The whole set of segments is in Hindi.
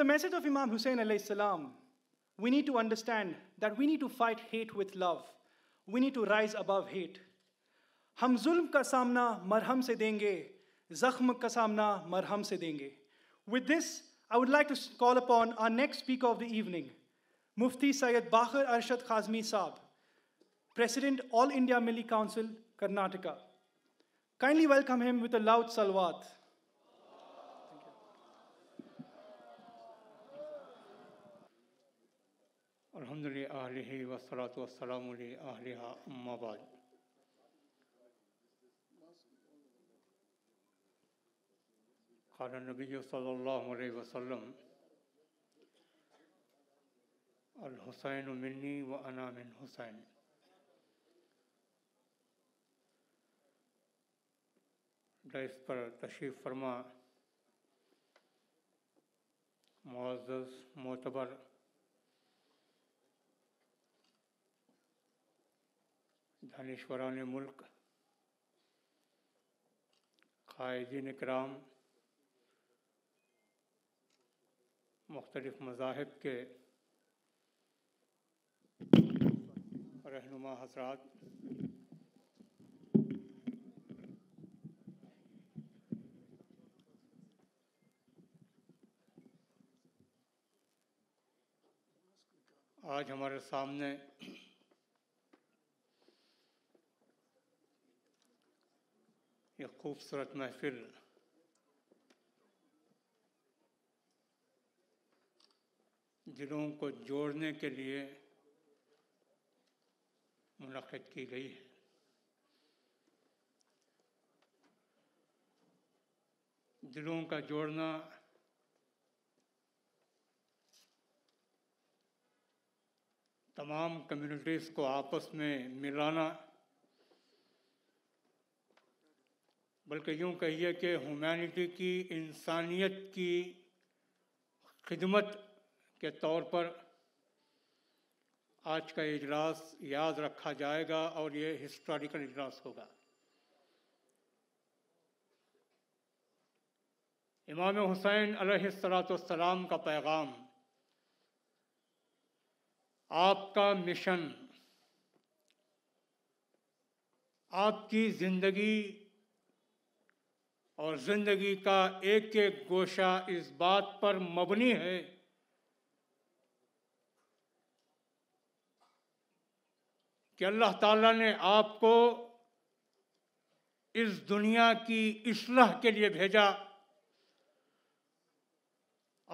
the message of Imam Hussein alayhi salam, we need to understand that we need to fight hate with love. We need to rise above hate. हम जुल्म का सामना मरहम से देंगे जख्म का सामना मरहम से With this, I would like to call upon our next speaker of the evening, Mufti Sayyid Bahar Arshad Khazmi Saab, President All India Milli Council, Karnataka. Kindly welcome him with a loud salawat. अलहमद आलि वसलात वसलाम आलिहा अम्माबाद قال النبي صلى الله عليه وسلم الحسين مني وأنا من حسين पर तशरीफ़ फरमा मोतबर दानश्वरान मुल्क कायदीन कराम मुख्तलिफ़ मजाहब के रहनुमा हजरात आज हमारे सामने ये खूबसूरत महफिल दिलों को जोड़ने के लिए मुनद की गई है दिलों का जोड़ना तमाम कम्युनिटीज़ को आपस में मिलाना बल्कि यूँ कहिए कि ह्यूमैनिटी की इंसानियत की खिदमत के तौर पर आज का इजलास याद रखा जाएगा और ये हिस्टोरिकल इजलास होगा इमाम हुसैन अलैहिस्सलाम का पैगाम आपका मिशन आपकी ज़िंदगी और ज़िंदगी का एक एक गोशा इस बात पर मबनी है कि अल्लाह ताला ने आपको इस दुनिया की इसलह के लिए भेजा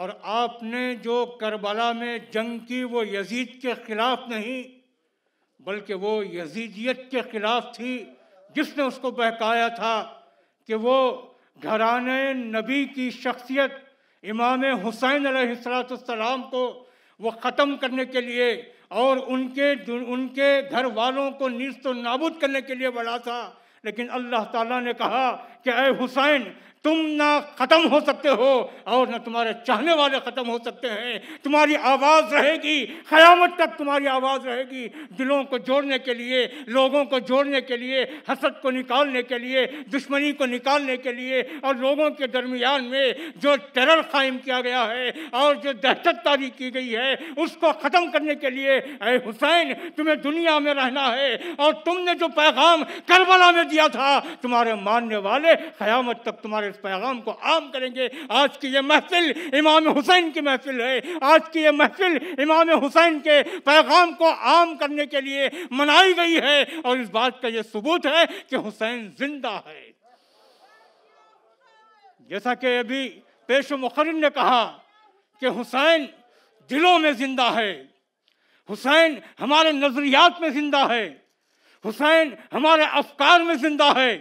और आपने जो करबला में जंग की वो यजीद के ख़िलाफ़ नहीं बल्कि वो यजीदियत के ख़िलाफ़ थी जिसने उसको बहकाया था कि वो घरान नबी की शख्सियत इमाम हुसैन सलाम को वो ख़त्म करने के लिए और उनके उनके घर वालों को नीस्त नाबूद करने के लिए बढ़ा था लेकिन अल्लाह ताला ने कहा कि अय हुसैन तुम ना ख़त्म हो सकते हो और ना तुम्हारे चाहने वाले ख़त्म हो सकते हैं तुम्हारी आवाज़ रहेगी ख़यामत तक तुम्हारी आवाज़ रहेगी दिलों को जोड़ने के लिए लोगों को जोड़ने के लिए हसद को निकालने के लिए दुश्मनी को निकालने के लिए और लोगों के दरमियान में जो टेरर कायम किया गया है और जो दहशत तारी की गई है उसको ख़त्म करने के लिए अरे हुसैन तुम्हें दुनिया में रहना है और तुमने जो पैगाम करबला में दिया था तुम्हारे मानने वाले ख़यामत तक तुम्हारे इस पैगाम को आम करेंगे आज की ये महफिल इमाम हुसैन की महफिल है आज की ये महफिल इमाम हुसैन के पैगाम को आम करने के लिए मनाई गई है और इस बात का ये सबूत है कि हुसैन जिंदा है जैसा कि अभी पेश मुखर ने कहा कि हुसैन दिलों में जिंदा है हुसैन हमारे नज़रियात में जिंदा है हुसैन हमारे अफकार में जिंदा है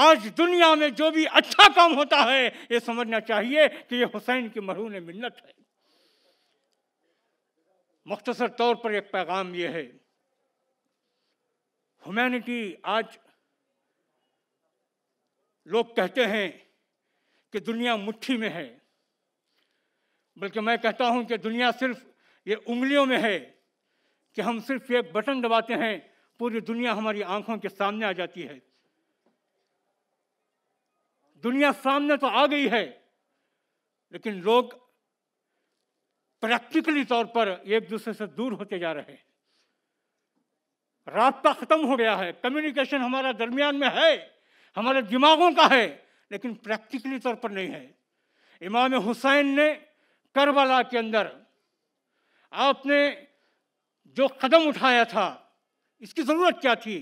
आज दुनिया में जो भी अच्छा काम होता है ये समझना चाहिए कि ये हुसैन की मरून मिन्नत है मख्तसर तौर पर एक पैगाम ये है ह्यूमैनिटी आज लोग कहते हैं कि दुनिया मुट्ठी में है बल्कि मैं कहता हूं कि दुनिया सिर्फ ये उंगलियों में है कि हम सिर्फ एक बटन दबाते हैं पूरी दुनिया हमारी आंखों के सामने आ जाती है दुनिया सामने तो आ गई है लेकिन लोग प्रैक्टिकली तौर पर एक दूसरे से दूर होते जा रहे हैं रास्ता ख़त्म हो गया है कम्युनिकेशन हमारा दरमियान में है हमारे दिमागों का है लेकिन प्रैक्टिकली तौर पर नहीं है इमाम हुसैन ने करबला के अंदर आपने जो कदम उठाया था इसकी ज़रूरत क्या थी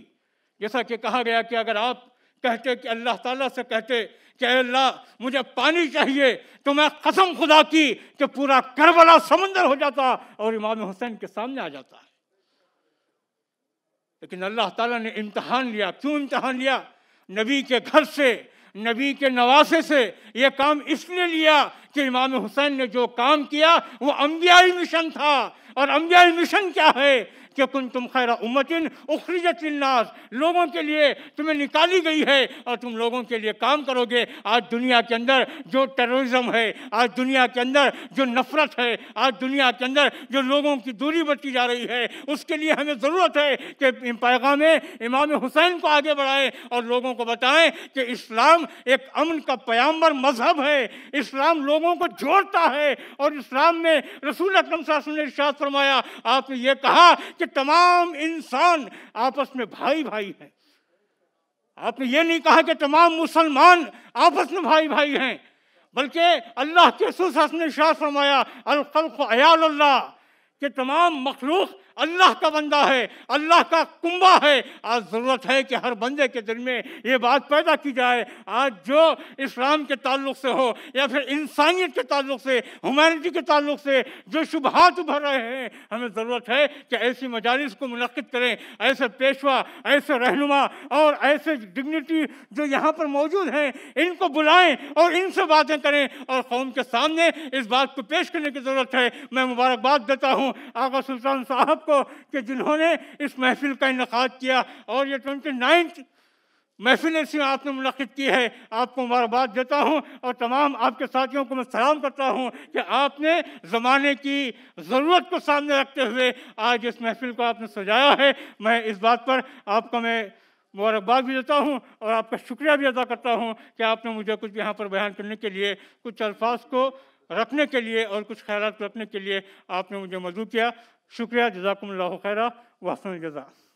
जैसा कि कहा गया कि अगर आप कहते कि अल्लाह ताला से कहते कि अल्लाह मुझे पानी चाहिए तो मैं कसम खुदा की कि पूरा करबला समंदर हो जाता और इमाम हुसैन के सामने आ जाता लेकिन अल्लाह ताला ने इम्तहान लिया क्यों इम्तहान लिया नबी के घर से नबी के नवासे से यह काम इसलिए लिया कि इमाम हुसैन ने जो काम किया वो अम्बियाई मिशन था और अम्बियाई मिशन क्या है कि कुन तुम खैर उमतिन उखरीजत नाज लोगों के लिए तुम्हें निकाली गई है और तुम लोगों के लिए काम करोगे आज दुनिया के अंदर जो टेररिज्म है आज दुनिया के अंदर जो नफरत है आज दुनिया के अंदर जो लोगों की दूरी बढ़ती जा रही है उसके लिए हमें ज़रूरत है कि पैगाम इमाम हुसैन को आगे बढ़ाएं और लोगों को बताएं कि इस्लाम एक अमन का पयाम्बर मजहब है इस्लाम लोग कौमों को जोड़ता है और इस्लाम में रसूल अकरम ने इर्शाद फरमाया आपने ये कहा कि तमाम इंसान आपस में भाई भाई हैं आपने ये नहीं कहा कि तमाम मुसलमान आपस में भाई भाई हैं बल्कि अल्लाह के रसूल ने इर्शाद फरमाया अल्लाह कि तमाम मखलूक अल्लाह का बंदा है अल्लाह का कुंबा है आज ज़रूरत है कि हर बंदे के दिल में ये बात पैदा की जाए आज जो इस्लाम के ताल्लुक से हो या फिर इंसानियत के ताल्लुक से ह्यूमैनिटी के ताल्लुक से जो शुभहात उभर रहे हैं हमें ज़रूरत है कि ऐसी मजालस को मनद करें ऐसे पेशवा ऐसे रहनुमा और ऐसे डिग्निटी जो यहाँ पर मौजूद हैं इनको बुलाएँ और इनसे बातें करें और कौम के सामने इस बात को पेश करने की ज़रूरत है मैं मुबारकबाद देता हूँ हूँ आगा सुल्तान साहब को कि जिन्होंने इस महफिल का इनका किया और ये ट्वेंटी नाइन्थ महफिल ऐसी आपने मुनद की है आपको मुबारकबाद देता हूँ और तमाम आपके साथियों को मैं सलाम करता हूँ कि आपने ज़माने की ज़रूरत को सामने रखते हुए आज इस महफिल को आपने सजाया है मैं इस बात पर आपको मैं मुबारकबाद भी देता हूँ और आपका शुक्रिया भी अदा करता हूँ कि आपने मुझे कुछ यहाँ पर बयान करने के लिए कुछ अल्फाज को रखने के लिए और कुछ ख्याल रखने के लिए आपने मुझे मदद किया शुक्रिया जजाकुम खैरा वासन जजा